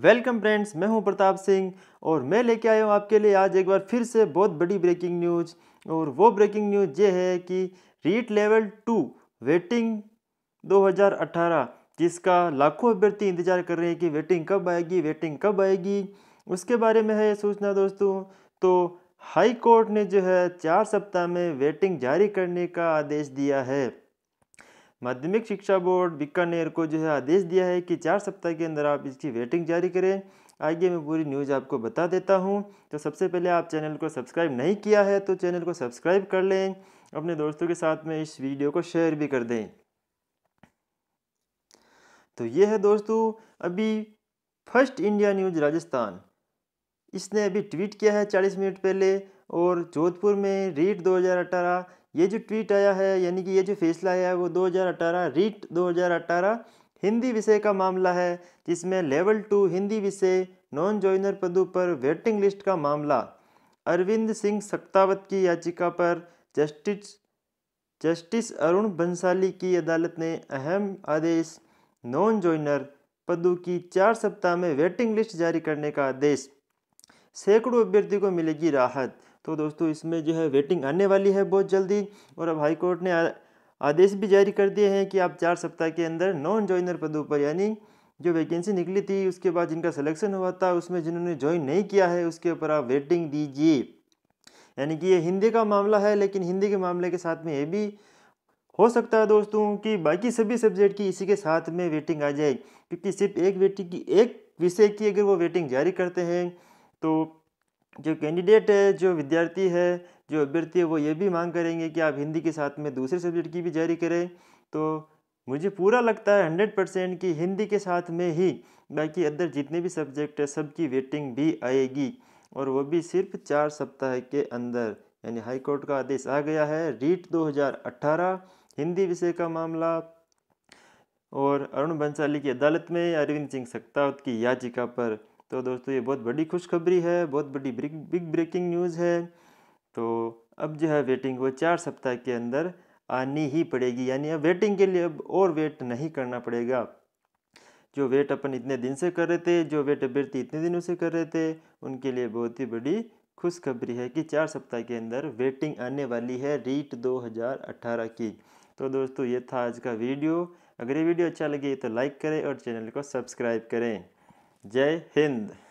welcome friends मैं हूं प्रताप सिंह और मैं लेके आया हूं आपके लिए आज एक बार फिर से बहुत बड़ी ब्रेकिंग न्यूज और वो ब्रेकिंग न्यूज ये है कि रीट लेवल टू वेटिंग 2018 जिसका लाखों अभ्यर्थी इंतजार कर रहे हैं कि वेटिंग कब आएगी वेटिंग कब आएगी उसके बारे में है सूचना दोस्तों तो हाई कोर्ट ने जो है चार सप्ताह में वेटिंग जारी करने का आदेश दिया है माध्यमिक शिक्षा बोर्ड बीकानेर को जो है आदेश दिया है कि चार सप्ताह के अंदर आप इसकी वेटिंग जारी करें आइए मैं पूरी न्यूज़ आपको बता देता हूँ तो सबसे पहले आप चैनल को सब्सक्राइब नहीं किया है तो चैनल को सब्सक्राइब कर लें अपने दोस्तों के साथ में इस वीडियो को शेयर भी कर दें तो ये है दोस्तों अभी फर्स्ट इंडिया न्यूज राजस्थान इसने अभी ट्वीट किया है 40 मिनट पहले और जोधपुर में रीट 2018 ये जो ट्वीट आया है यानी कि ये जो फैसला आया है वो 2018 रीट 2018 हिंदी विषय का मामला है जिसमें लेवल टू हिंदी विषय नॉन ज्वाइनर पदों पर वेटिंग लिस्ट का मामला अरविंद सिंह सक्तावत की याचिका पर जस्टिस जस्टिस अरुण बंसाली की अदालत ने अहम आदेश नॉन जॉइनर पदों की चार सप्ताह में वेटिंग लिस्ट जारी करने का आदेश सैकड़ों अभ्यर्थी को मिलेगी राहत तो दोस्तों इसमें जो है वेटिंग आने वाली है बहुत जल्दी और अब हाईकोर्ट ने आदेश भी जारी कर दिए हैं कि आप चार सप्ताह के अंदर नॉन ज्वाइनर पदों पर यानी जो वैकेंसी निकली थी उसके बाद जिनका सिलेक्शन हुआ था उसमें जिन्होंने ज्वाइन नहीं किया है उसके ऊपर आप वेटिंग दीजिए यानी कि ये हिंदी का मामला है लेकिन हिंदी के मामले के साथ में ये भी हो सकता है दोस्तों कि बाकी सभी सब्जेक्ट की इसी के साथ में वेटिंग आ जाए क्योंकि सिर्फ एक वेटिंग की एक विषय की अगर वो वेटिंग जारी करते हैं तो जो कैंडिडेट है जो विद्यार्थी है जो अभ्यर्थी है वो ये भी मांग करेंगे कि आप हिंदी के साथ में दूसरे सब्जेक्ट की भी जारी करें तो मुझे पूरा लगता है हंड्रेड परसेंट कि हिंदी के साथ में ही बाकी अदर जितने भी सब्जेक्ट है सबकी वेटिंग भी आएगी और वो भी सिर्फ चार सप्ताह के अंदर यानी हाईकोर्ट का आदेश आ गया है रीट 2018 हिंदी विषय का मामला और अरुण बंसाली की अदालत में अरविंद सिंह सक्तावत की याचिका पर तो दोस्तों ये बहुत बड़ी खुशखबरी है बहुत बड़ी बिग ब्रेकिंग न्यूज़ है तो अब जो है वेटिंग वो चार सप्ताह के अंदर आनी ही पड़ेगी यानी अब वेटिंग के लिए अब और वेट नहीं करना पड़ेगा जो वेट अपन इतने दिन से कर रहे थे जो वेट अभ्यर्थी इतने दिनों से कर रहे थे उनके लिए बहुत ही बड़ी खुशखबरी है कि चार सप्ताह के अंदर वेटिंग आने वाली है रीट 2018 की तो दोस्तों ये था आज का वीडियो अगर ये वीडियो अच्छा लगे तो लाइक करें और चैनल को सब्सक्राइब करें जय हिंद